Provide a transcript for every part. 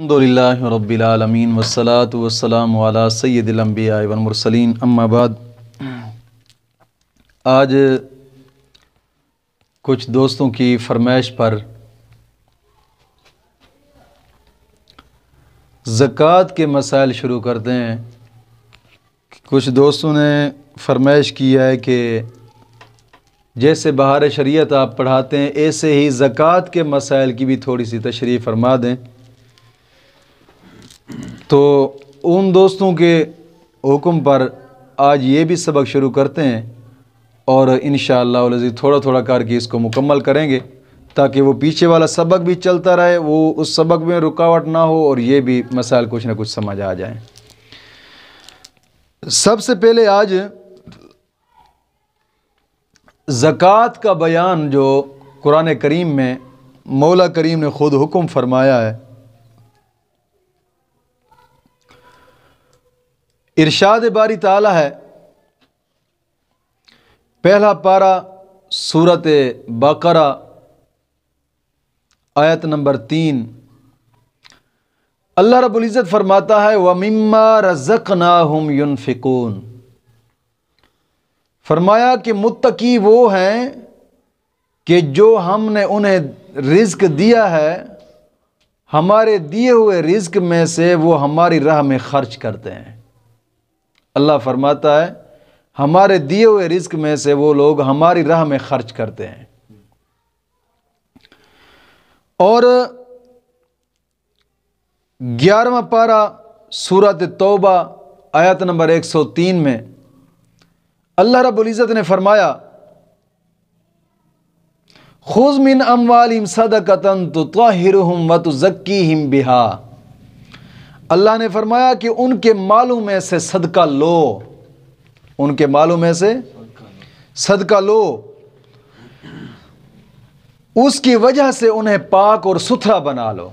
अल्हम्दुलिल्लाह रब्बिल वसलात वसलाम वाला अला सय्यदिल अंबिया अम्माबाद आज कुछ दोस्तों की फरमाइश पर ज़क़़त के मसाइल शुरू करते हैं कुछ दोस्तों ने फरमाइश की है कि जैसे बाहर शरीत आप पढ़ाते हैं ऐसे ही ज़क़़त के मसाइल की भी थोड़ी सी तशरी फरमा दें तो उन दोस्तों के हुक्म पर आज ये भी सबक शुरू करते हैं और इन शजी थोड़ा थोड़ा करके इसको मुकम्मल करेंगे ताकि वो पीछे वाला सबक भी चलता रहे वो उस सबक में रुकावट ना हो और ये भी मसाइल कुछ ना कुछ समझ आ जाए सबसे पहले आज ज़क़़त का बयान जो कुरान करीम में मौला करीम ने ख़ुद हुक्म फरमाया है इरशाद बारी ताला है पहला पारा सूरत बकरा आयत नंबर तीन अल्लाह रबुल्ज़त फरमाता है वमिम्मा रज़क ना हम फरमाया कि मुत्तकी वो हैं कि जो हमने उन्हें रिज़्क दिया है हमारे दिए हुए रिज़्क में से वो हमारी राह में ख़र्च करते हैं अल्लाह फरमाता है हमारे दिए हुए रिस्क में से वो लोग हमारी राह में ख़र्च करते हैं और ग्यारहवा पारा सूरत तौबा आयत नंबर 103 में अल्लाह रबुल्ज़त ने फरमाया खुज मिन सदकतन तो तहिर हम जक्की बिहा अल्लाह ने फरमाया कि उनके मालों में से सदका लो उनके मालों में से सदका लो उसकी वजह से उन्हें पाक और सुथरा बना लो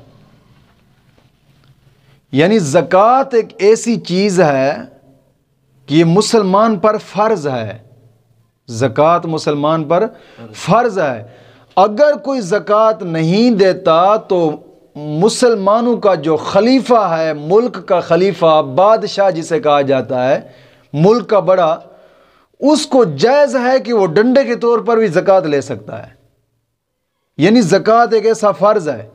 यानी ज़क़़त एक ऐसी चीज़ है कि ये मुसलमान पर फ़र्ज़ है ज़क़़त मुसलमान पर फ़र्ज़ है अगर कोई ज़क़़त नहीं देता तो मुसलमानों का जो खलीफा है मुल्क का खलीफा बादशाह जिसे कहा जाता है मुल्क का बड़ा उसको जायज़ है कि वो डंडे के तौर पर भी ज़क़़त ले सकता है यानी ज़क़़त एक ऐसा फ़र्ज़ है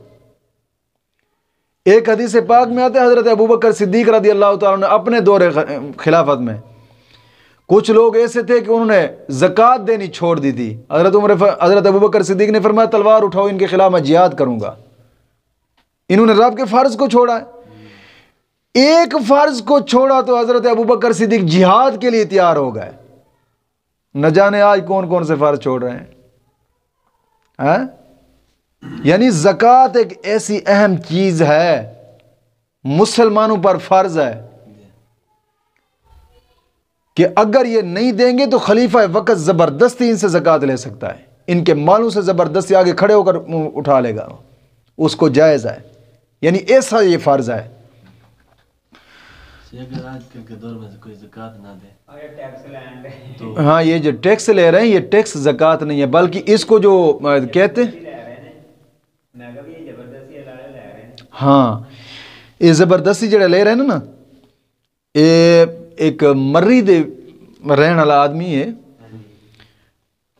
एक हदीस पाक में आते हज़रत अबू बकर सिद्दीक रदी अल्लाह ने अपने दौरे खिलाफत में कुछ लोग ऐसे थे कि उन्होंने ज़क़़त देनी छोड़ दी थी हज़रत उम्र हज़रत अबू बकर सिद्दीक ने फरमाया तलवार उठाओ इनके ख़िलाफ़ मैं जिहाद करूँगा इन्होंने रब के फ़र्ज़ को छोड़ा है एक फ़र्ज़ को छोड़ा तो हज़रत अबू बकर सिद्दीक जिहाद के लिए तैयार हो गए न जाने आज कौन कौन से फ़र्ज़ छोड़ रहे हैं है? यानी ज़क़़त एक ऐसी अहम चीज़ है मुसलमानों पर फ़र्ज़ है कि अगर ये नहीं देंगे तो खलीफा वक़्त ज़बरदस्ती इनसे ज़क़़त ले सकता है इनके मालों से ज़बरदस्ती आगे खड़े होकर उठा लेगा उसको जायज़ है यानी ऐसा ये फ़र्ज है तो हाँ, तो हाँ ये जो टैक्स ले रहे हैं ये टैक्स जक़ात नहीं है बल्कि इसको जो कहते हाँ ये जबरदस्ती जरा ले रहे हैं ना ये एक मर्री दे रहने वाला आदमी है हाँ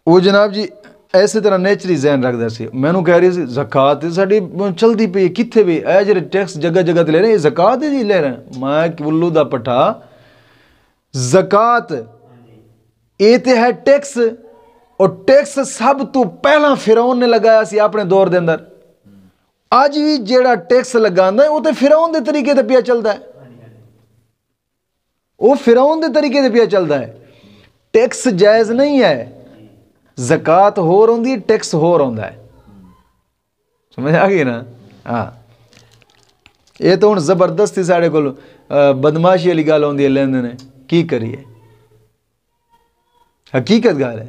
वो जनाब जी ਐਸੇ ਤਰ੍ਹਾਂ ਨੇਚਰੀ ਜ਼ਹਿਨ ਰੱਖਦਾ ਸੀ ਮੈਨੂੰ ਕਹਿ ਰਹੀ ਸੀ ਜ਼ਕਾਤ ਸਾਡੀ ਚਲਦੀ ਪਈ ਕਿੱਥੇ ਵੀ ਐ ਜਿਹੜੇ ਟੈਕਸ ਜਗ੍ਹਾ ਜਗ੍ਹਾ ਤੇ ਲੈ ਰਹੇ ਇਹ ਜ਼ਕਾਤ ਹੀ ਲੈ ਰਹੇ ਮੈਂ ਕਿਵੱਲੂ ਦਾ ਪਠਾ ਜ਼ਕਾਤ ਇਹ ਤੇ ਹੈ ਟੈਕਸ ਔਰ ਟੈਕਸ ਸਭ ਤੋਂ ਪਹਿਲਾਂ ਫਿਰੌਨ ਨੇ ਲਗਾਇਆ ਸੀ ਆਪਣੇ ਦੌਰ ਦੇ ਅੰਦਰ ਅੱਜ ਵੀ ਜਿਹੜਾ ਟੈਕਸ ਲਗਾਉਂਦਾ ਉਹ ਤੇ ਫਿਰੌਨ ਦੇ ਤਰੀਕੇ ਤੇ ਪਿਆ ਚੱਲਦਾ ਹੈ ਉਹ ਫਿਰੌਨ ਦੇ ਤਰੀਕੇ ਤੇ ਪਿਆ ਚੱਲਦਾ ਹੈ ਟੈਕਸ ਜਾਇਜ਼ ਨਹੀਂ ਹੈ ਜ਼ਕਾਤ ਹੋਰ ਹੁੰਦੀ ਹੈ ਟੈਕਸ ਹੋਰ ਹੁੰਦਾ ਹੈ ਸਮਝ ਆ ਗਈ ਨਾ ਹਾਂ ਇਹ ਤਾਂ ਹੁਣ ਜ਼ਬਰਦਸਤੀ ਸਾਡੇ ਕੋਲ ਬਦਮਾਸ਼ੀ ਵਾਲੀ ਗੱਲ ਆਉਂਦੀ ਹੈ ਲੈਂਦੇ ਨੇ ਕੀ ਕਰੀਏ ਹਕੀਕਤ ਗੱਲ ਹੈ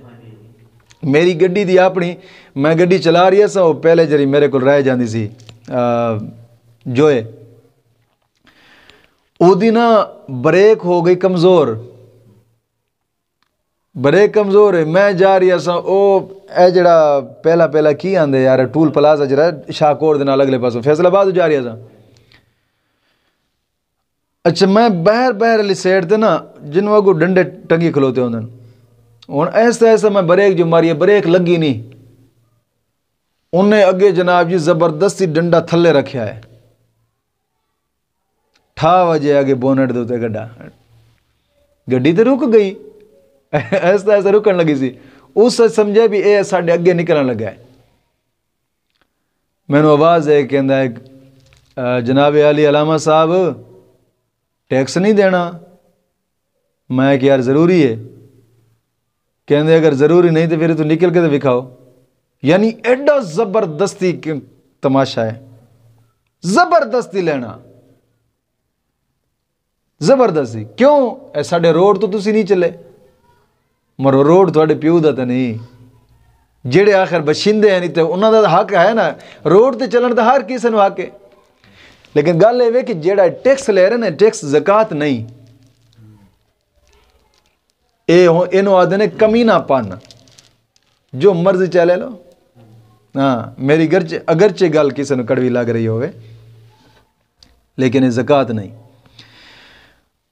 ਮੇਰੀ ਗੱਡੀ ਦੀ ਆਪਣੀ ਮੈਂ ਗੱਡੀ ਚਲਾ ਰਹੀ ਸਾਂ ਉਹ ਪਹਿਲੇ ਜਿਹੜੀ ਮੇਰੇ ਕੋਲ ਰਹਿ ਜਾਂਦੀ ਸੀ ਜੋਏ ਉਹਦੀ ਨਾ ਬ੍ਰੇਕ ਹੋ ਗਈ ਕਮਜ਼ੋਰ ਬੜੇ ਕਮਜ਼ੋਰ ਹੈ ਮੈਂ ਜਾ ਰਿਹਾ ਸਾਂ ਉਹ ਇਹ ਜਿਹੜਾ ਪਹਿਲਾ ਪਹਿਲਾ ਕੀ ਆਂਦੇ ਯਾਰ ਟੂਲ ਪਲਾਜ਼ਾ ਜਿਹੜਾ ਸ਼ਾਹਕੋਟ ਦੇ ਨਾਲ ਅਗਲੇ ਪਾਸੋਂ ਫੈਸਲਾਬਾਦ ਜਾ ਰਿਹਾ ਸਾਂ ਅੱਛਾ ਮੈਂ ਬਹਿਰ ਬਹਿਰ ਵਾਲੀ ਸਾਈਡ ਤੇ ਨਾ ਜਿੰਨ ਵਾਂਗੂ ਡੰਡੇ ਟੰਗੀ ਖਲੋਤੇ ਹੁੰਦੇ ਹੁਣ ਐਸਾ ਐਸਾ ਮੈਂ ਬ੍ਰੇਕ ਜੋ ਮਾਰੀ ਬ੍ਰੇਕ ਲੱਗੀ ਨਹੀਂ ਉਹਨੇ ਅੱਗੇ ਜਨਾਬ ਜੀ ਜ਼ਬਰਦਸਤੀ ਡੰਡਾ ਥੱਲੇ ਰੱਖਿਆ ਹੈ 8 ਵਜੇ ਅੱਗੇ ਬੋਨਟ ਦੇ ਉੱਤੇ ਗੱਡਾ ਗੱਡੀ ਤੇ ਰੁਕ ਗਈ ਐਸ ਤਾਂ ਜ਼ਰੂਰ ਕਰਨ ਲੱਗੀ ਸੀ ਉਸ ਸਮਝਿਆ ਵੀ ਇਹ ਸਾਡੇ ਅੱਗੇ ਨਿਕਲਣ ਲੱਗਾ ਹੈ ਮੈਨੂੰ ਆਵਾਜ਼ ਹੈ ਕਹਿੰਦਾ ਹੈ ਜਨਾਬ ਅਲੀ ਅਲਾਮਾ ਸਾਹਿਬ ਟੈਕਸ ਨਹੀਂ ਦੇਣਾ ਮੈਂ ਕਿ ਯਾਰ ਜ਼ਰੂਰੀ ਹੈ ਕਹਿੰਦੇ ਅਗਰ ਜ਼ਰੂਰੀ ਨਹੀਂ ਤੇ ਫਿਰ ਤੂੰ ਨਿਕਲ ਕੇ ਤੇ ਵਿਖਾਓ ਯਾਨੀ ਐਡਾ ਜ਼ਬਰਦਸਤੀ ਤਮਾਸ਼ਾ ਹੈ ਜ਼ਬਰਦਸਤੀ ਲੈਣਾ ਜ਼ਬਰਦਸਤੀ ਕਿਉਂ ਐ ਸਾਡੇ ਰੋਡ ਤੋਂ ਤੁਸੀਂ ਨਹੀਂ ਚੱਲੇ ਮਰੋੜ ਤੁਹਾਡੇ ਪਿਓ ਦਾ ਤਾਂ ਨਹੀਂ ਜਿਹੜੇ ਆਖਰ ਬਸ਼ਿੰਦੇ ਹਨ ਤੇ ਉਹਨਾਂ ਦਾ ਹੱਕ ਹੈ ਨਾ ਰੋਡ ਤੇ ਚੱਲਣ ਦਾ ਹਰ ਕਿਸੇ ਨੂੰ ਹੱਕ ਹੈ ਲੇਕਿਨ ਗੱਲ ਇਹ ਵੇ ਕਿ ਜਿਹੜਾ ਟੈਕਸ ਲੈ ਰਹੇ ਨੇ ਟੈਕਸ ਜ਼ਕਾਤ ਨਹੀਂ ਇਹ ਇਹਨੂੰ ਆਦੇ ਨੇ ਕਮੀ ਨਾ ਪਨ ਜੋ ਮਰਜ਼ੀ ਚਲੇ ਲੋ ਹਾਂ ਮੇਰੀ ਗਰਚ ਅਗਰਚੇ ਗੱਲ ਕਿਸੇ ਨੂੰ ਕੜਵੀ ਲੱਗ ਰਹੀ ਹੋਵੇ ਲੇਕਿਨ ਇਹ ਜ਼ਕਾਤ ਨਹੀਂ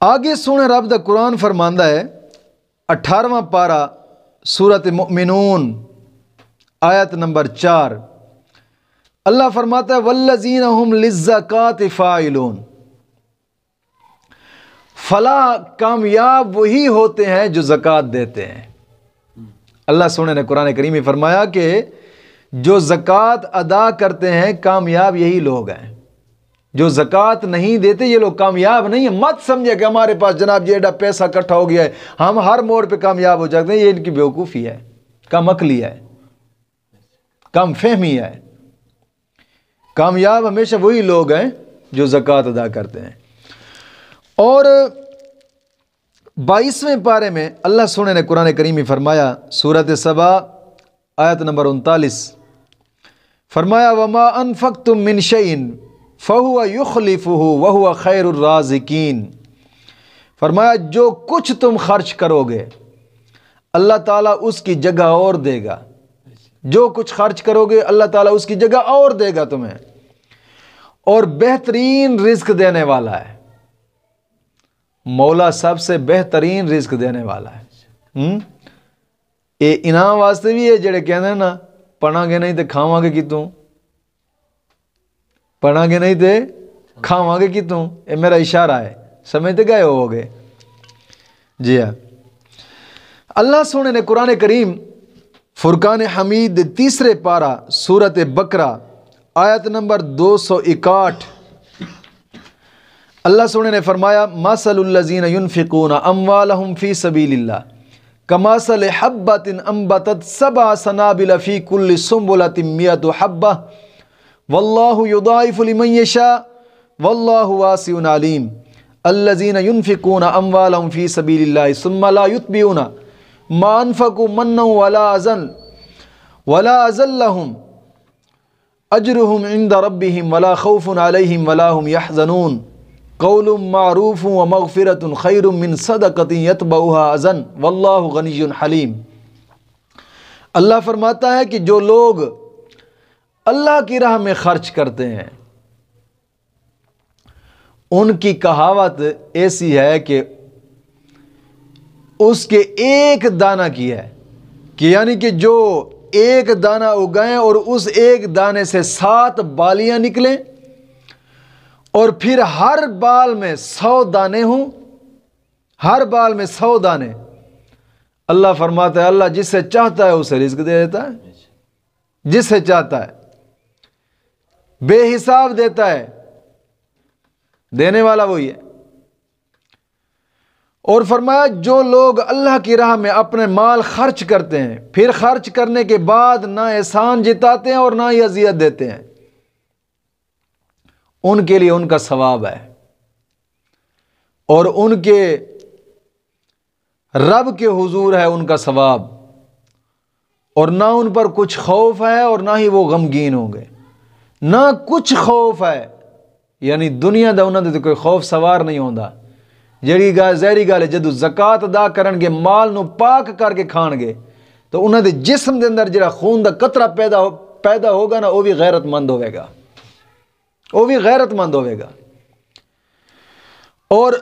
ਆਗੇ ਸੁਣ ਰੱਬ ਦਾ ਕੁਰਾਨ ਫਰਮਾਂਦਾ ਹੈ अठारवा पारा सूरत मिनून आयत नंबर चार अल्लाह फरमाता है वल्लजीन हम फ़ाइलून फला कामयाब वही होते हैं जो ज़क़़त देते हैं अल्लाह सोने ने कुरान करीम फरमाया कि जो ज़क़़त अदा करते हैं कामयाब यही लोग हैं जो ज़क़़त नहीं देते ये लोग कामयाब नहीं है मत समझे कि हमारे पास जनाब ये एडा पैसा इकट्ठा हो गया है हम हर मोड़ पे कामयाब हो जाते हैं ये इनकी बेवकूफ़ी है कम अकली है कम फहमी है कामयाब हमेशा वही लोग हैं जो जक़ात अदा करते हैं और बाईसवें पारे में अल्लाह सुने ने कुरान करीमी फ़रमाया सूरत सबा आयत नंबर उनतालीस फरमाया वमा अनफ़क तुम मिनशन फ़हुआ युखलिफ़ वह खैरराजिकीन फरमाया जो कुछ तुम खर्च करोगे अल्लाह ताला उसकी जगह और देगा जो कुछ खर्च करोगे अल्लाह ताला उसकी जगह और देगा तुम्हें और बेहतरीन रिस्क देने वाला है मौला सबसे बेहतरीन रिस्क देने वाला है ये इनाम वास्ते भी है जेडे कहते हैं ना पढ़ा नहीं तो खावे तू पढ़ा नहीं तो खावे कि तू ये मेरा इशारा है समय तो गए हो गए जी हाँ अल्लाह सोने ने कुरान करीम फुरकान हमीद तीसरे पारा सूरत बकरा आयत नंबर दो सौ इकाठ अल्लाह सोने ने फरमाया मसलजीन युनफिकून अम्वालहम फ़ी सबीलिल्ला कमासल हब्बतिन अम्बतत सबा सनाबिल फ़ी कुल्ल सुम्बुलतिन मियत हब्बा वल्लादाफ़ुलमयशा वल्लासिम युनफ़िकून अम्वालम फ़ी मानफ़कु मन वला अज़ल अजरहम इंद अलहम वलाम यहजनून व सदक़ती अज़न हलीम अल्लाह फरमाता है कि जो लोग अल्लाह की राह में खर्च करते हैं उनकी कहावत ऐसी है कि उसके एक दाना की है कि यानी कि जो एक दाना उगाएं और उस एक दाने से सात बालियां निकलें और फिर हर बाल में सौ दाने हों हर बाल में सौ दाने अल्लाह फरमाता है अल्लाह जिससे चाहता है उसे रिस्क दे देता है जिससे चाहता है बेहिसाब देता है देने वाला वही है और फरमाया जो लोग अल्लाह की राह में अपने माल खर्च करते हैं फिर खर्च करने के बाद ना एहसान जिताते हैं और ना ही अजियत देते हैं उनके लिए उनका सवाब है और उनके रब के हुजूर है उनका सवाब और ना उन पर कुछ खौफ है और ना ही वो गमगीन होंगे ना कुछ खौफ है यानी दुनिया का उन्होंने तो कोई खौफ सवार नहीं आता जड़ी गा जहरी गल जो जकत अदा करे माल न पाक करके गए तो उन्होंने जिसम के अंदर जो खून का कतरा पैदा हो पैदा होगा ना वह भी गैरतमंद होगा वह भी गैरतमंद होगा और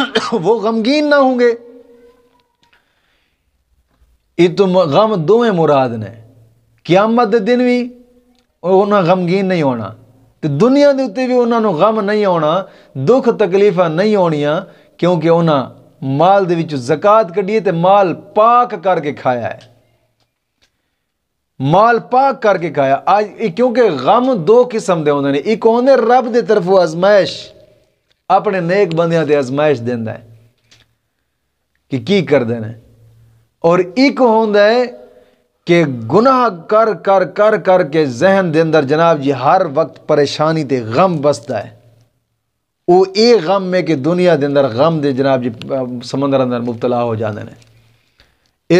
वो गमगीन ना होंगे ये तो गम दोवें मुराद ने क्यामत दिन भी ਉਹਨਾਂ ਗਮਗੀਨ ਨਹੀਂ ਹੋਣਾ ਤੇ ਦੁਨੀਆ ਦੇ ਉੱਤੇ ਵੀ ਉਹਨਾਂ ਨੂੰ ਗਮ ਨਹੀਂ ਆਉਣਾ ਦੁੱਖ ਤਕਲੀਫਾਂ ਨਹੀਂ ਆਉਣੀਆਂ ਕਿਉਂਕਿ ਉਹਨਾਂ ਮਾਲ ਦੇ ਵਿੱਚ ਜ਼ਕਾਤ ਕੱਢੀਏ ਤੇ ਮਾਲ ਪਾਕ ਕਰਕੇ ਖਾਇਆ ਹੈ ਮਾਲ ਪਾਕ ਕਰਕੇ ਖਾਇਆ ਅੱਜ ਇਹ ਕਿਉਂਕਿ ਗਮ ਦੋ ਕਿਸਮ ਦੇ ਹੁੰਦੇ ਨੇ ਇੱਕ ਹੁੰਦੇ ਰੱਬ ਦੇ ਤਰਫੋਂ ਅਜ਼ਮਾਇਸ਼ ਆਪਣੇ ਨੇਕ ਬੰਦਿਆਂ ਤੇ ਅਜ਼ਮਾਇਸ਼ ਦਿੰਦਾ ਹੈ ਕਿ ਕੀ ਕਰਦੇ ਨੇ ਔਰ ਇੱਕ ਹੁੰਦਾ ਹੈ कि गुनाह कर कर कर कर के जहन के अंदर जनाब जी हर वक्त परेशानी ते गम बसता है वो ये गम में कि दुनिया के अंदर गम दे जनाब जी समंदर अंदर मुबतला हो जाते हैं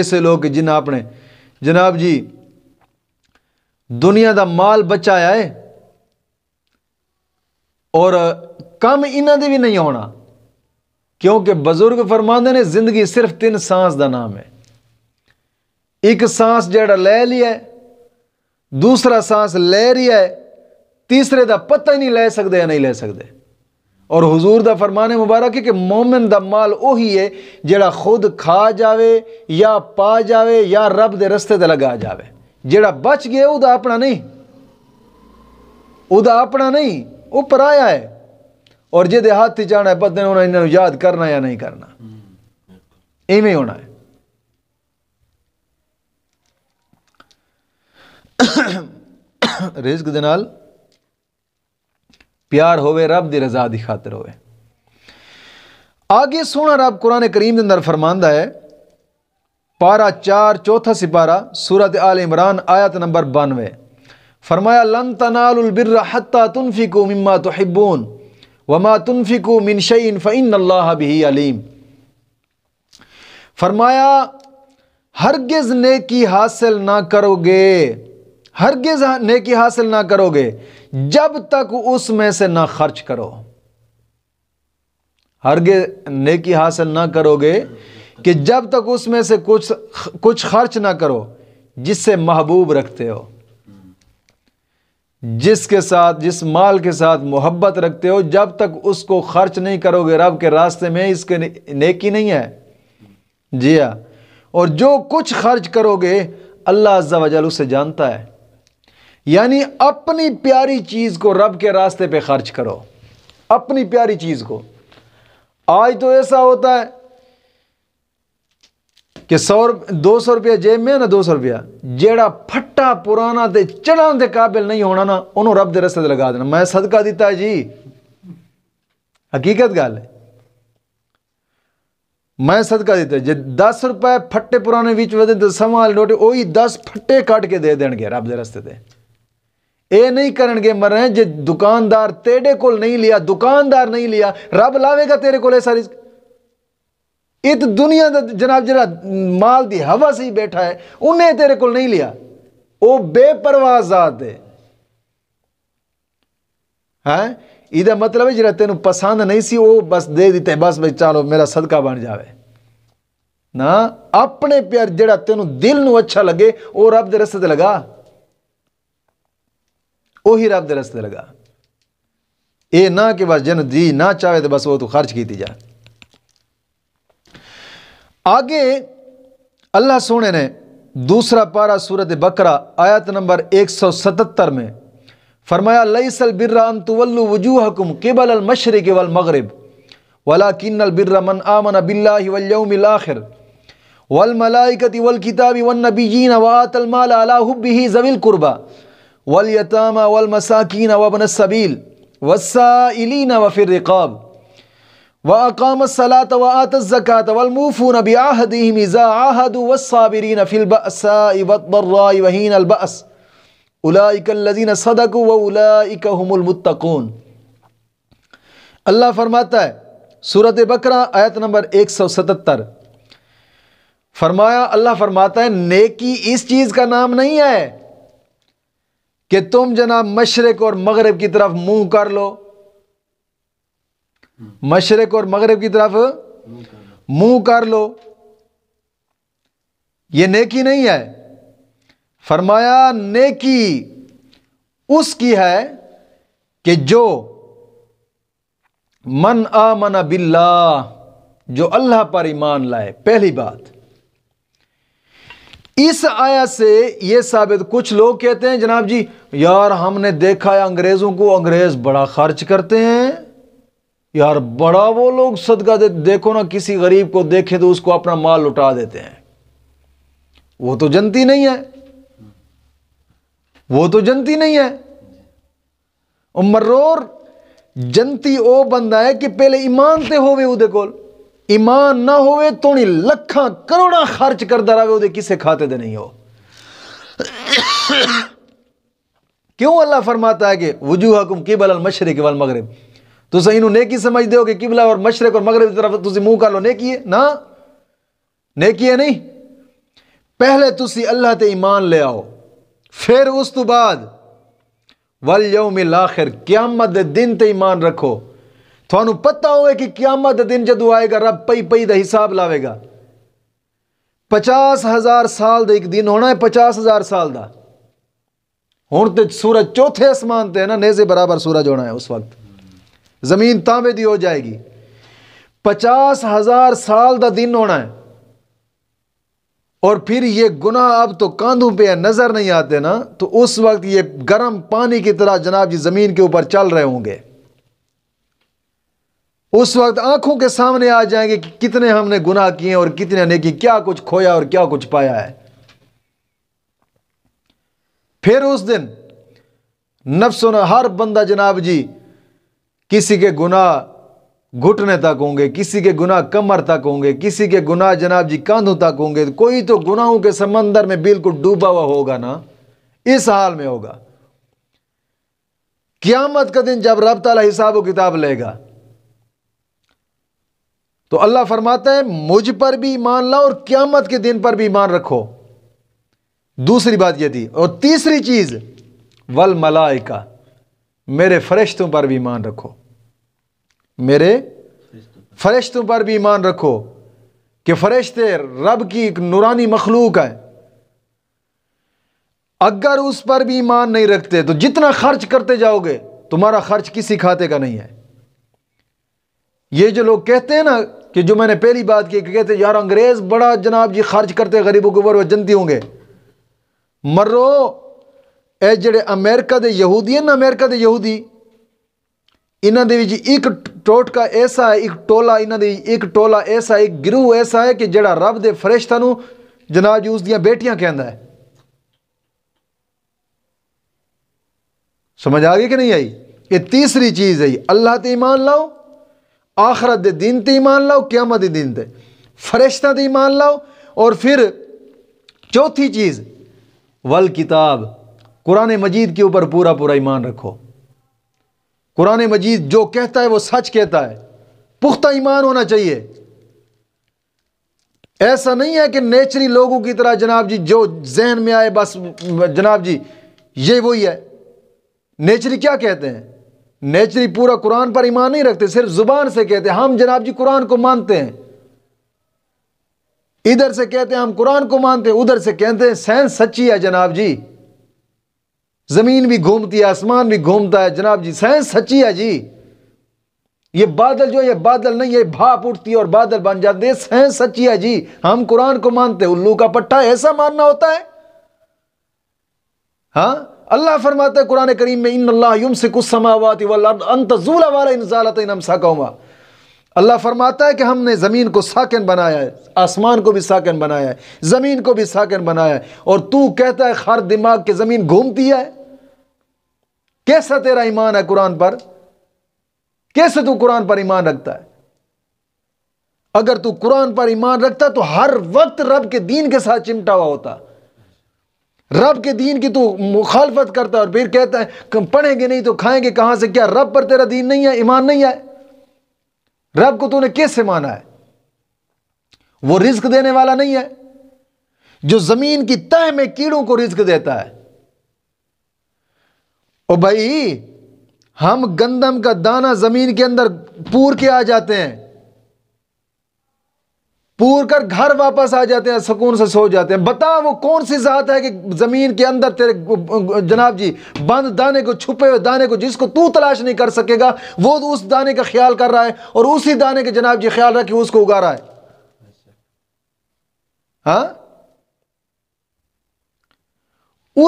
ऐसे लोग जिन्हें अपने जनाब जी दुनिया का माल बचाया है और कम इन्होंने भी नहीं आना क्योंकि बजुर्ग फरमाते हैं जिंदगी सिर्फ तीन सांस का नाम है ਇੱਕ ਸਾਹ ਜਿਹੜਾ ਲੈ ਲਿਆ ਦੂਸਰਾ ਸਾਹ ਲੈ ਰਿਹਾ ਹੈ ਤੀਸਰੇ ਦਾ ਪਤਾ ਹੀ ਨਹੀਂ ਲੈ ਸਕਦੇ ਨਹੀਂ ਲੈ ਸਕਦੇ ਔਰ ਹਜ਼ੂਰ ਦਾ ਫਰਮਾਨ ਮੁਬਾਰਕ ਹੈ ਕਿ ਮੂਮਨ ਦਾ ਮਾਲ ਉਹੀ ਹੈ ਜਿਹੜਾ ਖੁਦ ਖਾ ਜਾਵੇ ਜਾਂ ਪਾ ਜਾਵੇ ਜਾਂ ਰੱਬ ਦੇ ਰਸਤੇ ਤੇ ਲਗਾ ਜਾਵੇ ਜਿਹੜਾ ਬਚ ਗਿਆ ਉਹਦਾ ਆਪਣਾ ਨਹੀਂ ਉਹਦਾ ਆਪਣਾ ਨਹੀਂ ਉਹ ਪਰਾਇਆ ਹੈ ਔਰ ਜਿਹਦੇ ਹੱਥ 'ਚ ਜਾਣਾ ਹੈ ਬਦਨ ਉਹਨਾਂ ਨੂੰ ਯਾਦ ਕਰਨਾ ਜਾਂ ਨਹੀਂ ਕਰਨਾ ਐਵੇਂ ਹੋਣਾ ਹੈ रिज्क दे नाल ਪਿਆਰ ਹੋਵੇ ਰੱਬ ਦੀ ਰਜ਼ਾ ਦੀ ਖਾਤਰ ਹੋਵੇ ਆਗੇ ਸੋਹਣਾ ਰੱਬ ਕੁਰਾਨ ਕਰੀਮ ਦੇ ਅੰਦਰ ਫਰਮਾਂਦਾ ਹੈ पारा चार चौथा सिपारा सूरत आल इमरान आयत नंबर बानवे फरमाया लन हत्ता तुनफिको मिम्मा तोहिबून वमा तुनफिको मिन शैन फ़ैन अल्लाह भी अलीम फरमाया हरगिज़ नेकी हासिल ना करोगे हरगिज़ नेकी हासिल ना करोगे जब तक उसमें से ना खर्च करो हरगे नेकी हासिल ना करोगे कि जब तक उसमें से कुछ कुछ खर्च ना करो जिससे महबूब रखते हो जिसके साथ जिस माल के साथ मोहब्बत रखते हो जब तक उसको खर्च नहीं करोगे रब के रास्ते में इसके नेकी नहीं है जी हाँ और जो कुछ खर्च करोगे अल्लाह अज्जा वजल उसे जानता है यानी अपनी प्यारी चीज़ को रब के रास्ते पे खर्च करो अपनी प्यारी चीज़ को आज तो ऐसा होता है ਕਿ 100 200 ਰੁਪਏ ਜੇਬ ਮੇ ਨਾ 200 ਰੁਪਿਆ ਜਿਹੜਾ ਫੱਟਾ ਪੁਰਾਣਾ ਤੇ ਚੜਾਂ ਦੇ ਕਾਬਿਲ ਨਹੀਂ ਹੋਣਾ ਨਾ ਉਹਨੂੰ ਰੱਬ ਦੇ ਰਸਤੇ ਤੇ ਲਗਾ ਦੇਣਾ ਮੈਂ ਸਦਕਾ ਦਿੱਤਾ ਜੀ ਹਕੀਕਤ ਗੱਲ ਹੈ ਮੈਂ ਸਦਕਾ ਦਿੱਤਾ ਜੇ 10 ਰੁਪਏ ਫੱਟੇ ਪੁਰਾਣੇ ਵਿੱਚ ਵਧੇ ਤੇ ਸਮਾਂ ਨੋਟ ਉਹੀ 10 ਫੱਟੇ ਕੱਢ ਕੇ ਦੇ ਦੇਣਗੇ ਰੱਬ ਦੇ ਰਸਤੇ ਤੇ ਇਹ ਨਹੀਂ ਕਰਨਗੇ ਮਰੇ ਜੇ ਦੁਕਾਨਦਾਰ ਤੇਰੇ ਕੋਲ ਨਹੀਂ ਲਿਆ ਦੁਕਾਨਦਾਰ ਨਹੀਂ ਲਿਆ ਰੱਬ ਲਾਵੇਗਾ ਤੇਰੇ ਕੋਲ ਇਹ ਸਾਰੀ ਇਤ ਦੁਨੀਆ ਦਾ ਜਨਾਬ ਜਿਹੜਾ ਮਾਲ ਦੀ ਹਵਾ ਸੀ ਬੈਠਾ ਹੈ ਉਹਨੇ ਤੇਰੇ ਕੋਲ ਨਹੀਂ ਲਿਆ ਉਹ ਬੇਪਰਵਾਹ ਜ਼ਾਤ ਹੈ ਹੈ ਇਹਦਾ ਮਤਲਬ ਹੈ ਜਿਹੜਾ ਤੈਨੂੰ ਪਸੰਦ ਨਹੀਂ ਸੀ ਉਹ ਬਸ ਦੇ ਦਿੱਤੇ ਬਸ ਵਿੱਚ ਚਲੋ ਮੇਰਾ ਸਦਕਾ ਬਣ ਜਾਵੇ ਨਾ ਆਪਣੇ ਪਿਆਰ ਜਿਹੜਾ ਤੈਨੂੰ ਦਿਲ ਨੂੰ ਅੱਛਾ ਲੱਗੇ ਉਹ ਰੱਬ ਦੇ ਰਸਤੇ ਲਗਾ ਉਹੀ ਰੱਬ ਦੇ रस्ते लगा ये ना कि बस ਜਨ जी ना चाहे तो बस वो ਤੂੰ तो खर्च की ਜਾ आगे अल्लाह सोने ने दूसरा पारा सूरत बकरा आयत नंबर 177 में फरमाया लई सल बिर्रान तुवल्लु हकुम केबल अल मशर केवल मगरब वला अल बिर्र मन आमन बिल्लाहि वल यौमिल आखिर वल मलाइकति वल किताबि वन नबियीन व आतल माल अला हुबी ही ज़विल कुर्बा वल यतामा वबन सबील वसाइलिन वफ़िर रिकाब व अकाम सलात व आत ज़क़़त वलमूफ़ून बिआहदीम इज़ा आहदू वस्साबिरीन फ़िल बअसाइ वद्दर्राइ वहीन अलबअस उलाइका लजीन सदकू व उलाइका हुमुल मुत्तकून अल्लाह फरमाता है सूरत बकरा आयत नंबर एक सौ सतहत्तर फरमाया अल्लाह फरमाता है नेकी इस चीज़ का नाम नहीं है कि तुम जनाब मशरक और मगरब की तरफ मुंह कर लो मशरक और मगरब की तरफ मुंह कर लो ये नेकी नहीं है फरमाया नेकी उसकी है कि जो मन आ मना बिल्ला जो अल्लाह पर ईमान लाए पहली बात इस आया से ये साबित कुछ लोग कहते हैं जनाब जी यार हमने देखा है अंग्रेज़ों को अंग्रेज़ बड़ा खर्च करते हैं यार बड़ा वो लोग सदका दे देखो ना किसी गरीब को देखे तो उसको अपना माल लुटा देते हैं वो तो जनती नहीं है वो तो जनती नहीं है और मर्रोर जनती वो बंदा है कि पहले ईमान से होवे उदे कोल ईमान ना हो तो लख करोड़ खर्च करता रहे वो किसी खाते दे नहीं हो क्यों अल्लाह फरमाता है कि वजू हकुम किबल मशरक वाल मगरब तुम इन नेकी समझते हो कि किबला और मशरक और मगरब की तरफ तुम कर लो नेकी है ना नेकी है नहीं पहले तुम अल्लाह ते ईमान ले आओ फिर उस तो बाद वल यौमिल आखिर क्यामत दिन ते ईमान रखो थानू पता हो कि क्यामत दिन जद आएगा रब पई पई का हिसाब लावेगा पचास हज़ार साल का एक दिन होना है पचास हज़ार साल का हूँ तो सूरज चौथे आसमान पर है ना नेजे बराबर सूरज होना है उस वक्त जमीन तांबे दी हो जाएगी पचास हज़ार साल का दिन होना है और फिर ये गुनाह अब तो कांधों पे है नज़र नहीं आते ना तो उस वक्त ये गर्म पानी की तरह जनाब जी ज़मीन के ऊपर चल रहे होंगे उस वक्त आंखों के सामने आ जाएंगे कि कितने हमने गुनाह किए और कितने नेकी क्या कुछ खोया और क्या कुछ पाया है फिर उस दिन नफ्सो ने हर बंदा जनाब जी किसी के गुनाह घुटने तक होंगे किसी के गुनाह कमर तक होंगे किसी के गुनाह जनाब जी कंधों तक होंगे तो कोई तो गुनाहों के समंदर में बिल्कुल डूबा हुआ होगा ना इस हाल में होगा क्यामत का दिन जब रब ताला हिसाब किताब लेगा तो अल्लाह फरमाता है मुझ पर भी ईमान लाओ और क्यामत के दिन पर भी ईमान रखो दूसरी बात यह थी और तीसरी चीज़ वल मलाइका मेरे फरिश्तों पर भी ईमान रखो मेरे फरिश्तों पर भी ईमान रखो कि फरिश्ते रब की एक नूरानी मखलूक है अगर उस पर भी ईमान नहीं रखते तो जितना खर्च करते जाओगे तुम्हारा खर्च किसी खाते का नहीं है ये जो लोग कहते हैं ना कि जो मैंने पहली बात की कहते यार अंग्रेज़ बड़ा जनाब जी खर्च करते गरीबों के ऊपर वह जनती होंगे ਮਰੋ ਇਹ ਜਿਹੜੇ ਅਮਰੀਕਾ ਦੇ ਯਹੂਦੀ ਹਨ ਅਮਰੀਕਾ ਦੇ ਯਹੂਦੀ ਇਹਨਾਂ ਦੇ ਵਿੱਚ ਇੱਕ ਟੋਟਕਾ ਐਸਾ ਹੈ ਇੱਕ ਟੋਲਾ ਇਹਨਾਂ ਦੇ ਇੱਕ ਟੋਲਾ ਐਸਾ ਇੱਕ ਗਿਰੂਹ ਐਸਾ ਹੈ ਕਿ ਜਿਹੜਾ ਰੱਬ ਦੇ ਫਰਿਸ਼ਤਾ ਨੂੰ ਜਨਾਬ ਜੀ ਉਸ ਦੀਆਂ ਬੇਟੀਆਂ ਕਹਿੰਦਾ ਹੈ ਸਮਝ ਆ ਗਈ ਕਿ ਨਹੀਂ ਆਈ ਇਹ ਤੀਸਰੀ ਚੀਜ਼ ਹੈ ਅੱਲਾਹ ਤੇ ਈਮਾਨ ਲਾਓ आखरत दिन ते ईमान लाओ क्यामत दिन ते फरिश्ता दे ईमान लाओ और फिर चौथी चीज़ वल किताब कुरान मजीद के ऊपर पूरा पूरा ईमान रखो कुरान मजीद जो कहता है वो सच कहता है पुख्ता ईमान होना चाहिए ऐसा नहीं है कि नेचरी लोगों की तरह जनाब जी जो जहन में आए बस जनाब जी ये वही है नेचरी क्या कहते हैं नेचुरली पूरा कुरान पर ईमान नहीं रखते सिर्फ ज़ुबान से कहते हम जनाब जी कुरान को मानते हैं इधर से कहते हैं हम कुरान को मानते हैं उधर से कहते हैं साइंस सच्ची है जनाब जी ज़मीन भी घूमती है आसमान भी घूमता है जनाब जी साइंस सच्ची है जी ये बादल जो ये बादल नहीं है भाप उठती है और बादल बन जाते हैं साइंस सच्ची है जी हम कुरान को मानते हैं उल्लू का पट्टा ऐसा मानना होता है हाँ अल्लाह फरमाता है कुरान करीम में इन युम से कुछ समावत अंतजूला वाला इंजालत अल्लाह फरमाता है कि हमने ज़मीन को साकिन बनाया है आसमान को भी साकिन बनाया है ज़मीन को भी साकिन बनाया है और तू कहता है हर दिमाग के ज़मीन घूमती है कैसा तेरा ईमान है कुरान पर कैसे तू कुरान पर ईमान रखता है अगर तू कुरान पर ईमान रखता तो हर वक्त रब के दीन के साथ चिमटा हुआ होता रब के दीन की तो मुखालफत करता है और फिर कहता है पढ़ेंगे नहीं तो खाएंगे कहां से क्या रब पर तेरा दीन नहीं है ईमान नहीं है रब को तूने कैसे माना है वो रिस्क देने वाला नहीं है जो जमीन की तह में कीड़ों को रिस्क देता है ओ भाई हम गंदम का दाना जमीन के अंदर पूर के आ जाते हैं पूर कर घर वापस आ जाते हैं सुकून से सो जाते हैं बता वो कौन सी ज़ात है कि ज़मीन के अंदर तेरे जनाब जी बंद दाने को छुपे हुए दाने को जिसको तू तलाश नहीं कर सकेगा वो तो उस दाने का ख्याल कर रहा है और उसी दाने के जनाब जी ख्याल रखे उसको उगा रहा है हा?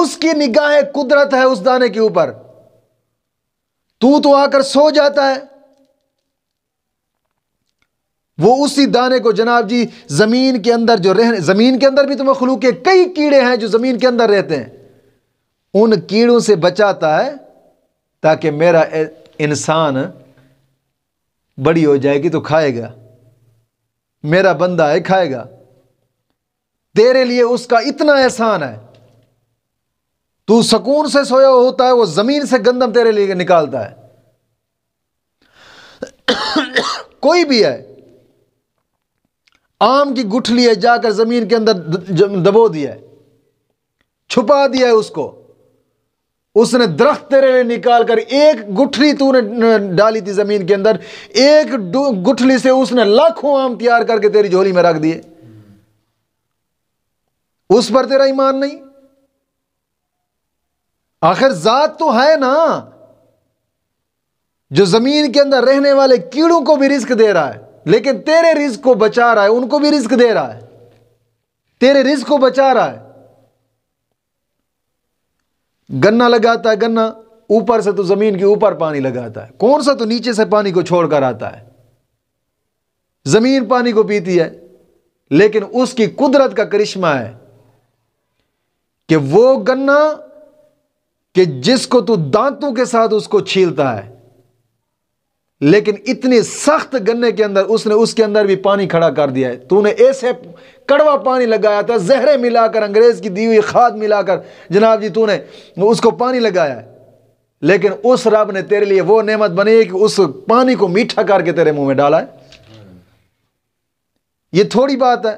उसकी निगाह कुदरत है उस दाने के ऊपर तू तो आकर सो जाता है वो उसी दाने को जनाब जी ज़मीन के अंदर जो रह ज़मीन के अंदर भी तो मखलूक के कई कीड़े हैं जो ज़मीन के अंदर रहते हैं उन कीड़ों से बचाता है ताकि मेरा इंसान बड़ी हो जाएगी तो खाएगा मेरा बंदा है खाएगा तेरे लिए उसका इतना एहसान है तू सकून से सोया होता है वो ज़मीन से गंदम तेरे लिए निकालता है कोई भी है आम की गुठली है जाकर ज़मीन के अंदर दबो दिया है छुपा दिया है उसको उसने दरख्त तेरे लिए निकाल कर एक गुठली तूने डाली थी ज़मीन के अंदर एक गुठली से उसने लाखों आम तैयार करके तेरी झोली में रख दिए उस पर तेरा ईमान नहीं आखिर जात तो है ना जो ज़मीन के अंदर रहने वाले कीड़ों को भी रिस्क दे रहा है लेकिन तेरे रिस्क को बचा रहा है उनको भी रिस्क दे रहा है तेरे रिस्क को बचा रहा है गन्ना लगाता है गन्ना ऊपर से तो जमीन के ऊपर पानी लगाता है कौन सा तो नीचे से पानी को छोड़कर आता है जमीन पानी को पीती है लेकिन उसकी कुदरत का करिश्मा है कि वो गन्ना कि जिसको तू दांतों के साथ उसको छीलता है लेकिन इतनी सख्त गन्ने के अंदर उसने उसके अंदर भी पानी खड़ा कर दिया है तूने ऐसे कड़वा पानी लगाया था जहरे मिलाकर अंग्रेज़ की दी हुई खाद मिलाकर जनाब जी तूने उसको पानी लगाया है लेकिन उस रब ने तेरे लिए वो नेमत बनी है कि उस पानी को मीठा करके तेरे मुंह में डाला है ये थोड़ी बात है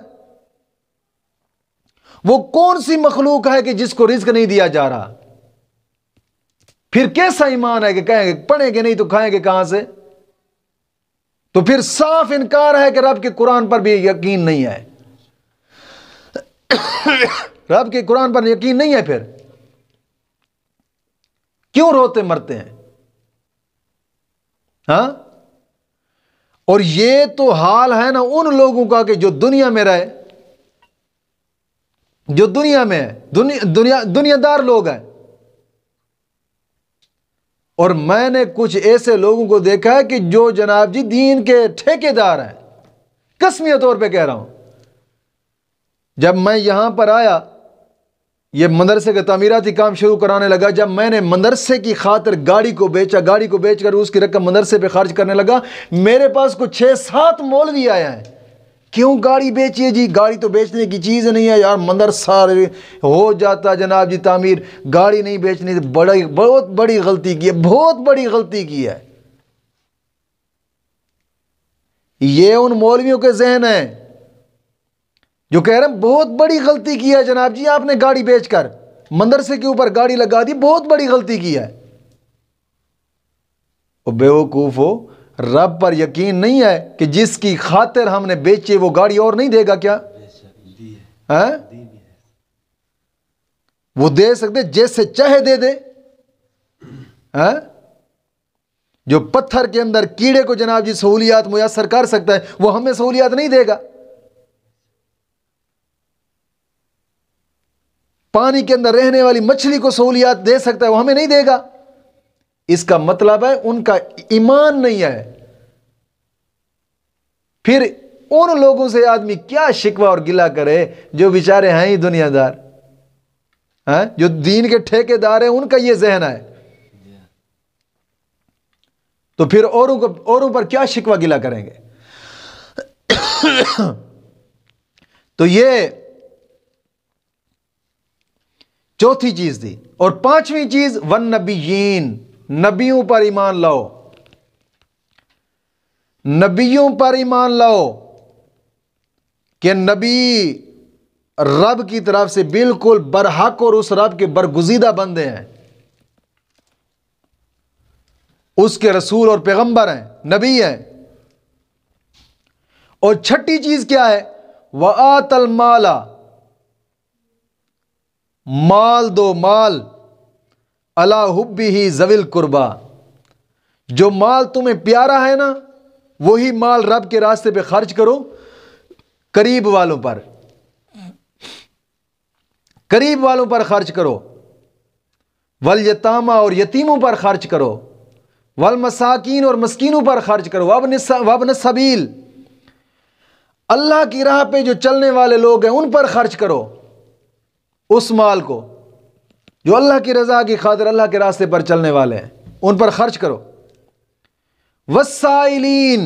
वो कौन सी मखलूक है कि जिसको रिस्क नहीं दिया जा रहा फिर कैसा ईमान है कि कहेंगे पढ़ेंगे नहीं तो खाएंगे कहां से तो फिर साफ इनकार है कि रब के कुरान पर भी यकीन नहीं है रब के कुरान पर यकीन नहीं है फिर क्यों रोते मरते हैं हाँ और ये तो हाल है ना उन लोगों का कि जो दुनिया में रहे जो दुनिया में है दुनिया दुनिया दुनियादार लोग हैं और मैंने कुछ ऐसे लोगों को देखा है कि जो जनाब जी दीन के ठेकेदार हैं कस्मिया तौर पे कह रहा हूं जब मैं यहां पर आया ये मदरसे का तमीराती काम शुरू कराने लगा जब मैंने मदरसे की खातर गाड़ी को बेचा गाड़ी को बेचकर उसकी रकम मदरसे पे खर्च करने लगा मेरे पास कुछ छः सात भी आया है क्यों गाड़ी बेचिए जी गाड़ी तो बेचने की चीज़ नहीं है यार मंदर सारे हो जाता जनाब जी तामीर गाड़ी नहीं बेचने तो बड़ा बहुत बड़ी गलती की है बहुत बड़ी गलती की है ये उन मौलवियों के जहन हैं जो कह रहे हैं बहुत बड़ी गलती की है जनाब जी आपने गाड़ी बेचकर मदरसे के ऊपर गाड़ी लगा दी बहुत बड़ी गलती की है बेवकूफ़ हो रब पर यकीन नहीं है कि जिसकी खातिर हमने बेची वो गाड़ी और नहीं देगा क्या हाँ? है वो दे सकते जैसे चाहे दे दे है हाँ? जो पत्थर के अंदर कीड़े को जनाब जी सहूलियात मुयसर कर सकता है वो हमें सहूलियात नहीं देगा पानी के अंदर रहने वाली मछली को सहूलियात दे सकता है वो हमें नहीं देगा इसका मतलब है उनका ईमान नहीं है फिर उन लोगों से आदमी क्या शिकवा और गिला करे जो बेचारे हैं ही दुनियादार हैं जो दीन के ठेकेदार हैं उनका ये जहन है तो फिर औरों को औरों पर क्या शिकवा गिला करेंगे तो ये चौथी चीज थी और पांचवी चीज वन नबीन नबियों पर ईमान लाओ नबियों पर ईमान लाओ कि नबी रब की तरफ से बिल्कुल बरहक और उस रब के बरगुजीदा बंदे हैं उसके रसूल और पैगंबर हैं नबी हैं और छठी चीज क्या है वह आतल माला माल दो माल अला हुब्बी ही जविल कुर्बा जो माल तुम्हें प्यारा है ना वही माल रब के रास्ते पे खर्च करो करीब वालों पर करीब वालों पर खर्च करो वल यतामा और यतीमों पर खर्च करो वल मसाकिन और मस्किनों पर खर्च करो वबन वबन सबील अल्लाह की राह पे जो चलने वाले लोग हैं उन पर खर्च करो उस माल को जो अल्लाह की रज़ा की खातिर अल्लाह के रास्ते पर चलने वाले हैं उन पर खर्च करो वसाइलिन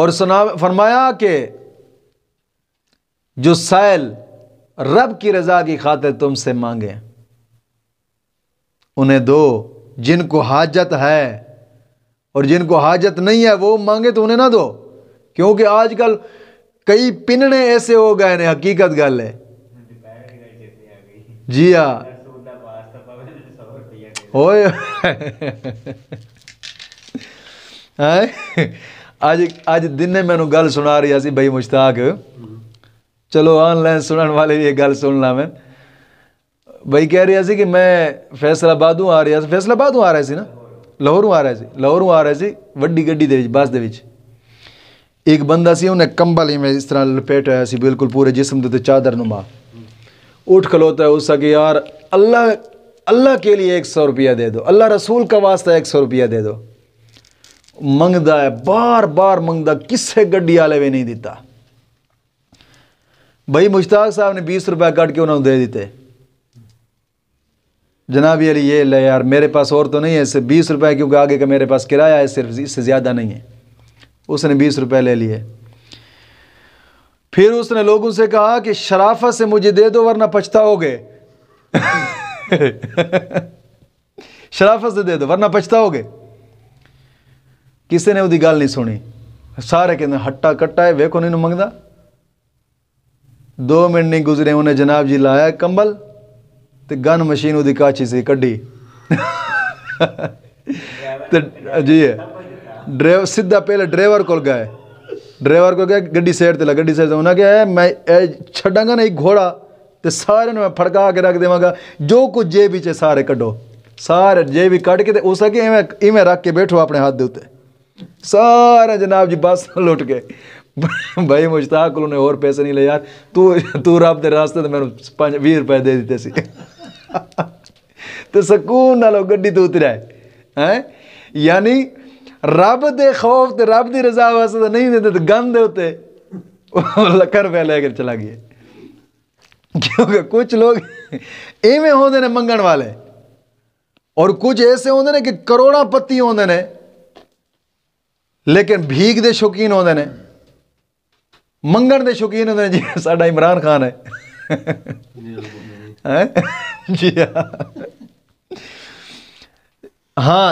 और सुना फरमाया कि जो साइल रब की रज़ा की खातिर तुमसे मांगे उन्हें दो जिनको हाजत है और जिनको हाजत नहीं है वो मांगे तो उन्हें ना दो क्योंकि आजकल कई पिनने ऐसे हो गए ने हकीकत गल है ਆ ਓਏ ਅੱਜ ਅੱਜ ਦਿਨੇ ਮੈਨੂੰ ਗੱਲ ਸੁਣਾ ਰਿਹਾ ਸੀ ਬਈ ਮੁਸ਼ਤਾਕ ਚਲੋ ਆਨਲਾਈਨ ਸੁਣਨ ਵਾਲੇ ਵੀ ਇਹ ਗੱਲ ਸੁਣ ਲਾ ਮੈਂ ਬਈ ਕਹਿ ਰਿਹਾ ਸੀ ਕਿ ਮੈਂ ਫੈਸਲਾਬਾਦੋਂ ਆ ਰਿਹਾ ਸੀ ਫੈਸਲਾਬਾਦੋਂ ਆ ਰਿਹਾ ਸੀ ਨਾ ਲਾਹੌਰੋਂ ਆ ਰਿਹਾ ਸੀ ਲਾਹੌਰੋਂ ਆ ਰਿਹਾ ਸੀ ਵੱਡੀ ਗੱਡੀ ਦੇ ਵਿੱਚ ਬੱਸ ਦੇ ਵਿੱਚ ਇੱਕ ਬੰਦਾ ਸੀ ਉਹਨੇ ਕੰਬਲ ਇਵੇਂ ਇਸ ਤਰ੍ਹਾਂ ਲਪੇਟ ਹੋਇਆ ਸੀ ਬਿਲਕੁਲ ਪੂਰੇ ਜਿਸਮ ਦੇ ਤੇ ਚਾਦਰ ਨੂੰ ਮਾ उठ खलोता है उसका कि यार अल्लाह अल्लाह के लिए एक सौ रुपया दे दो अल्लाह रसूल का वास्ता एक सौ रुपया दे दो मंगदा है बार बार मंगदा किसे गड्डी आले भी नहीं दिता भाई मुश्ताक साहब ने बीस रुपया काट के उन्होंने दे दीते जनाब अली ये ले यार मेरे पास और तो नहीं है इससे बीस रुपये क्योंकि आगे का मेरे पास किराया है सिर्फ इससे ज़्यादा नहीं है उसने बीस रुपये ले लिए फिर उसने लोगों से कहा कि शराफत से मुझे दे दो वरना पछताओगे शराफत से दे दो वरना पछताओगे ਕਿਸੇ ਨੇ ਉਹਦੀ ਗੱਲ ਨਹੀਂ ਸੁਣੀ ਸਾਰੇ ਕਹਿੰਦੇ ਹੱਟਾ ਕੱਟਾ ਹੈ ਵੇਖੋ ਨਹੀਂ ਨੂੰ ਮੰਗਦਾ 2 ਮਿੰਟ ਨਹੀਂ ਗੁਜ਼ਰੇ ਉਹਨੇ ਜਨਾਬ ਜੀ ਲਾਇਆ ਕੰਬਲ ਤੇ ਗਨ ਮਸ਼ੀਨ ਉਹਦੀ ਕਾਚੀ ਸੀ ਕੱਢੀ ਤੇ ਜੀ ਡਰਾਈਵਰ ਸਿੱਧਾ ਪਹਿਲੇ ਡਰਾਈਵਰ ਕੋਲ ਗਏ ਡਰਾਈਵਰ ਕੋ ਕਿਹਾ ਗੱਡੀ ਸਾਈਡ ਤੇ ਲਾ ਗੱਡੀ ਸਾਈਡ ਤੇ ਉਹਨਾਂ ਕਿਹਾ ਮੈਂ ਇਹ ਛੱਡਾਂਗਾ ਨਾ ਇੱਕ ਘੋੜਾ ਤੇ ਸਾਰਿਆਂ ਨੂੰ ਮੈਂ ਫੜਕਾ ਕੇ ਰੱਖ ਦੇਵਾਂਗਾ ਜੋ ਕੁਝ ਜੇਬ ਵਿੱਚ ਸਾਰੇ ਕੱਢੋ ਸਾਰੇ ਜੇਬ ਵੀ ਕੱਢ ਕੇ ਤੇ ਉਸ ਅਗੇ ਐਵੇਂ ਇਵੇਂ ਰੱਖ ਕੇ ਬੈਠੋ ਆਪਣੇ ਹੱਥ ਦੇ ਉੱਤੇ सारा जनाब जी बस लुट गए भाई मुश्ताक उन्होंने और पैसे नहीं ले यार तू तू रब के रास्ते तो मैं पाँच भी रुपए दे दिते सी तो सुकून लो गड्डी तो उतरिया है यानी ਰੱਬ ਦੇ ਖੌਫ ਤੇ ਰੱਬ ਦੀ ਰਜ਼ਾ ਵਾਸਤੇ ਨਹੀਂ ਦਿੰਦੇ ਤੇ ਗੰਦ ਦੇ ਉੱਤੇ ਲੱਕਰ ਪੈ ਲੈ ਕੇ क्योंकि कुछ लोग इवें होते ने मंगण वाले और कुछ ऐसे होते ने कि करोड़ा पत्ती होंगे ने लेकिन भीख दे शौकीन होंगे ने मंगण के शौकीन होंगे जी सा इमरान खान है, जी हाँ हाँ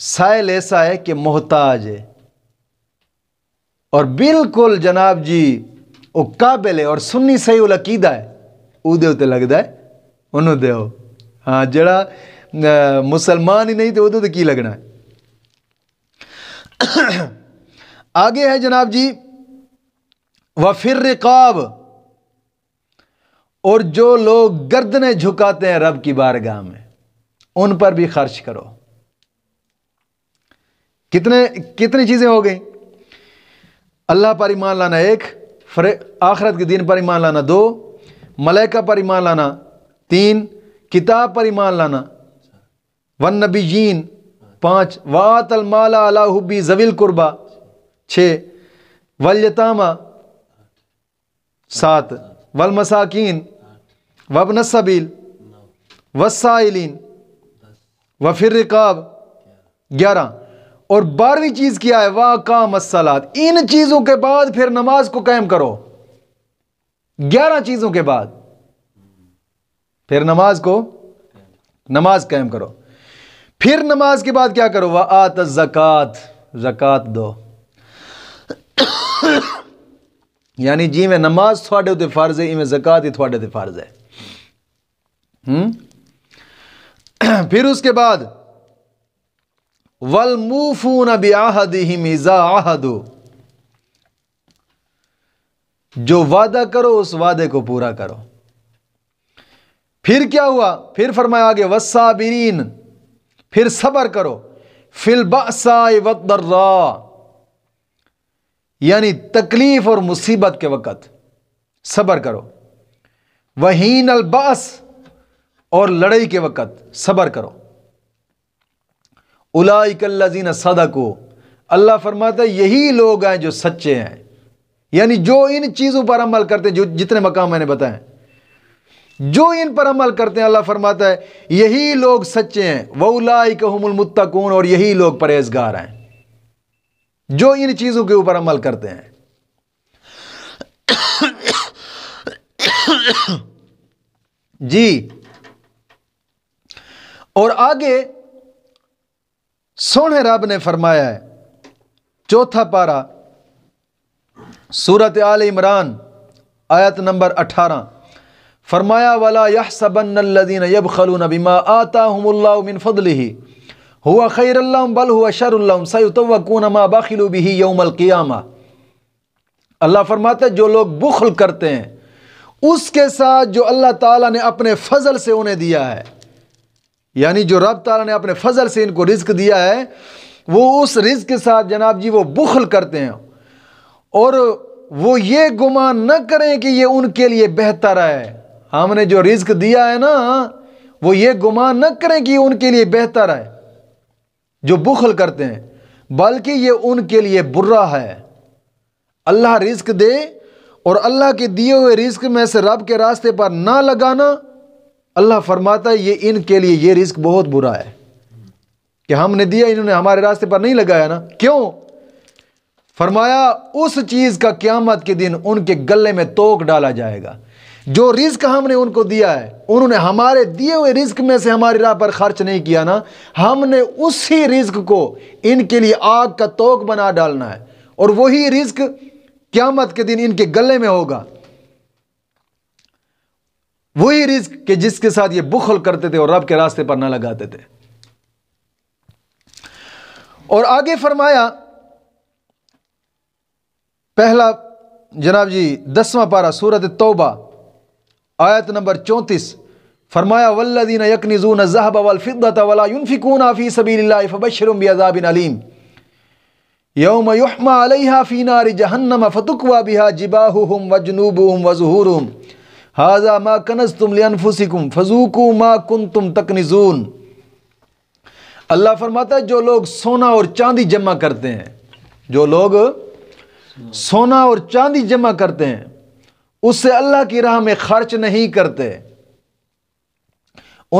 साइल ऐसा है कि मोहताज है और बिल्कुल जनाब जी वो काबिल है और सुन्नी सही वो लकीदा है उदे उते लगता है उन्होंने दे हाँ जरा मुसलमान ही नहीं तो उदे ਤੇ की लगना है आगे है जनाब जी व फिर रिकाब और जो लोग गर्दनें झुकाते हैं रब की बारगाह में उन पर भी खर्च करो कितने कितनी चीज़ें हो गई अल्लाह पर ईमान लाना एक फरे आखरत के दिन पर ईमान लाना दो मलैका पर ईमान लाना तीन किताब पर ईमान लाना वन नबी जीन पाँच वात अलमाला अलाहबी जवील कुर्बा छः वलयतामा सात वल मसाकिन वबन सबील वसाइलिन फिर रिकाब ग्यारह और बारहवीं चीज़ क्या है वाह का मसलात इन चीज़ों के बाद फिर नमाज को कायम करो ग्यारह चीज़ों के बाद फिर नमाज को नमाज कायम करो फिर नमाज के बाद क्या करो वह आत जक़ात जक़ात दो यानी में नमाज थोड़े उत फर्ज है इवें जक़ात ही थोड़े उत फर्ज है हम्म? फिर उसके बाद आहद ही मिजा आहदो जो वादा करो उस वादे को पूरा करो फिर क्या हुआ फिर फरमाया आगे वसाबरीन फिर सबर करो फिलबासाई वर्रा यानी तकलीफ़ और मुसीबत के वक़्त सबर करो वहीन अलबास और लड़ाई के वक़्त सबर करो सदा को अल्लाह फरमाता है यही लोग हैं जो सच्चे हैं यानी जो इन चीज़ों पर अमल करते हैं जो जितने मकाम मैंने बताए जो इन पर अमल करते हैं अल्लाह फरमाता है यही लोग सच्चे हैं कौन और यही लोग परहेजगार हैं जो इन चीज़ों के ऊपर अमल करते हैं जी और आगे सोने रब ने फरमाया है चौथा पारा सूरत आल इमरान आयत नंबर अठारह फरमाया वाला यह सबनदीन यब खलून बिमा आता हमिन ही हुआ खैर बल हुआ शर सैतवकूनमा बखिलू भी यौमल क़ियामा अल्लाह फरमाते जो लोग बुखल करते हैं उसके साथ जो अल्लाह ताला ने अपने फजल से उन्हें दिया है यानी जो रब ताला ने अपने फजल से इनको रिस्क दिया है वो उस रिस्क के साथ जनाब जी वो बुखल करते हैं और वो ये गुमान न करें कि ये उनके लिए बेहतर है हमने जो रिस्क दिया है ना वो ये गुमान न करें कि उनके लिए बेहतर है जो बुखल करते हैं बल्कि ये उनके लिए बुरा है अल्लाह रिस्क दे और अल्लाह के दिए हुए रिस्क में से रब के रास्ते पर ना लगाना अल्लाह फरमाता है ये इनके लिए ये रिस्क बहुत बुरा है कि हमने दिया इन्होंने हमारे रास्ते पर नहीं लगाया ना क्यों फरमाया उस चीज़ का क़्यामत के दिन उनके गले में तोक डाला जाएगा जो रिस्क हमने उनको दिया है उन्होंने हमारे दिए हुए रिस्क में से हमारी राह पर खर्च नहीं किया ना हमने उसी रिस्क को इनके लिए आग का तोक बना डालना है और वही रिस्क क़्यामत के दिन इनके गले में होगा वही रिस्क के जिसके साथ ये बुखल करते थे और रब के रास्ते पर ना लगाते थे और आगे फरमाया पहला जनाब जी दसवां पारा सूरत तोबा आयत नंबर चौंतीस फरमाया वल्लिन यकनिजून जहब वलफ़िदत वलाफिकून फ़ी सबी फ़बशरम अजाबिन अलीम यौम युहमा अलहा फ़ीनार जहन्नम फ़तुकवा बिहा जिबाहुम वजनूबुम वजहूरुम हाजा मा कनस तुम लियनफुसिकुम फजूकू मा कुन तुम तकनिजून अल्लाह फरमाता है जो लोग सोना और चांदी जमा करते हैं जो लोग सोना और चांदी जमा करते हैं उससे अल्लाह की राह में खर्च नहीं करते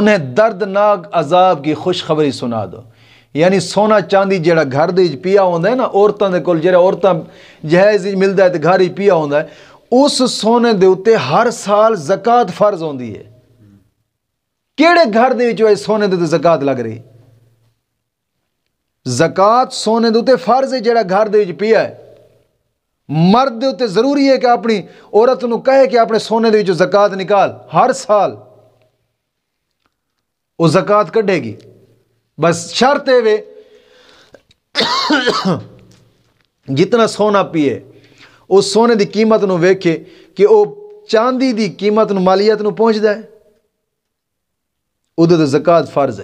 उन्हें दर्दनाक अजाब की खुशखबरी सुना दो यानी सोना चांदी जरा घर दिया होता है ना औरतों के कोल जरा औरत जहेज मिलता है तो घर ही पिया होता है ਉਸ ਸੋਨੇ ਦੇ ਉੱਤੇ ਹਰ ਸਾਲ ਜ਼ਕਾਤ ਫਰਜ਼ ਹੁੰਦੀ ਹੈ ਕਿਹੜੇ ਘਰ ਦੇ ਵਿੱਚ ਇਹ ਸੋਨੇ ਦੇ ਤੇ ਜ਼ਕਾਤ ਲੱਗ ਰਹੀ ਜ਼ਕਾਤ ਸੋਨੇ ਦੇ ਉੱਤੇ ਫਰਜ਼ ਹੈ ਜਿਹੜਾ ਘਰ ਦੇ ਵਿੱਚ ਪਿਆ ਹੈ ਮਰਦ ਦੇ ਉੱਤੇ ਜ਼ਰੂਰੀ ਹੈ ਕਿ ਆਪਣੀ ਔਰਤ ਨੂੰ ਕਹੇ ਕਿ ਆਪਣੇ ਸੋਨੇ ਦੇ ਵਿੱਚੋਂ ਜ਼ਕਾਤ ਨਿਕਾਲ ਹਰ ਸਾਲ ਉਹ ਜ਼ਕਾਤ ਕੱਢੇਗੀ ਬਸ ਸ਼ਰਤ ਇਹ ਵੇ ਜਿੰਨਾ ਸੋਨਾ ਪੀਏ उस सोने की कीमत ਨੂੰ वेखे कि वह चांदी की कीमत ਨੂੰ ਮਾਲੀਅਤ ਨੂੰ ਪਹੁੰਚਦਾ ਹੈ ਉਦੋਂ ਤੇ ਜ਼ਕਾਤ ਫਰਜ਼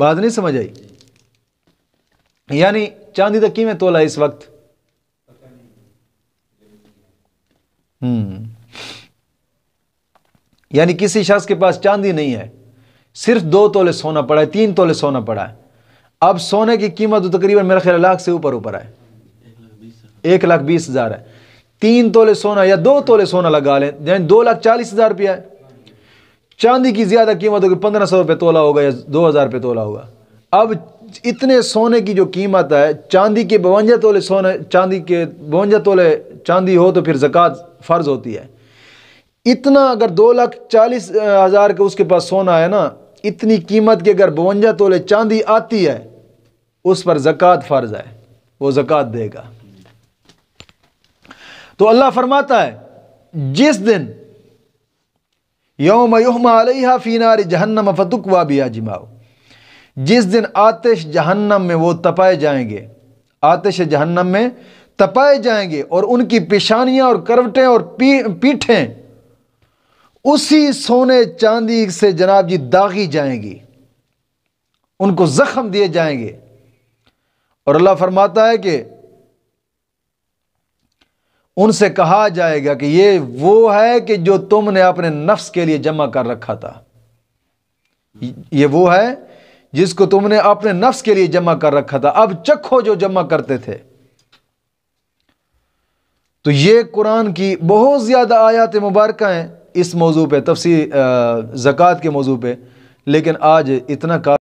बात नहीं समझ आई यानी चांदी का किमें तोला इस वक्त हम्म यानी किसी शख्स के पास चांदी नहीं है सिर्फ दो तोले सोना पड़ा है तीन तोले सोना पड़ा है अब सोने की कीमत तो तकरीबन मेरा ख्याल लाख से ऊपर ऊपर है एक लाख बीस हज़ार है तीन तोले सोना या दो तोले सोना लगा लें यानी दो लाख चालीस हज़ार रुपया है चांदी की ज़्यादा कीमत होगी पंद्रह सौ रुपये तोला होगा या दो हज़ार रुपये तोला होगा अब इतने सोने की जो कीमत है चांदी के बवंजा तोले सोने चांदी के बवंजा तोले चांदी हो तो फिर जक़ात फ़र्ज़ होती है इतना अगर दो लाख चालीस हज़ार के उसके पास सोना है ना इतनी कीमत की अगर बवंजा तोले चांदी आती है उस पर जक़ात फ़र्ज़ है वो जक़ात देगा तो अल्लाह फरमाता है जिस दिन यौम युमा फ़ीनार जहन्नम फ़तुकवा भी आजमाओ जिस दिन आतिश जहन्नम में वो तपाए जाएंगे आतिश जहन्नम में तपाए जाएंगे और उनकी पेशानियां और करवटें और पी पीठें उसी सोने चांदी से जनाब जी दागी जाएंगी उनको जख्म दिए जाएंगे और अल्लाह फरमाता है कि उनसे कहा जाएगा कि ये वो है कि जो तुमने अपने नफ्स के लिए जमा कर रखा था ये वो है जिसको तुमने अपने नफ्स के लिए जमा कर रखा था अब चखो जो जमा करते थे तो ये कुरान की बहुत ज़्यादा आयात मुबारक हैं इस मौजू पे तफसी जक़ात के मौजू पे लेकिन आज इतना का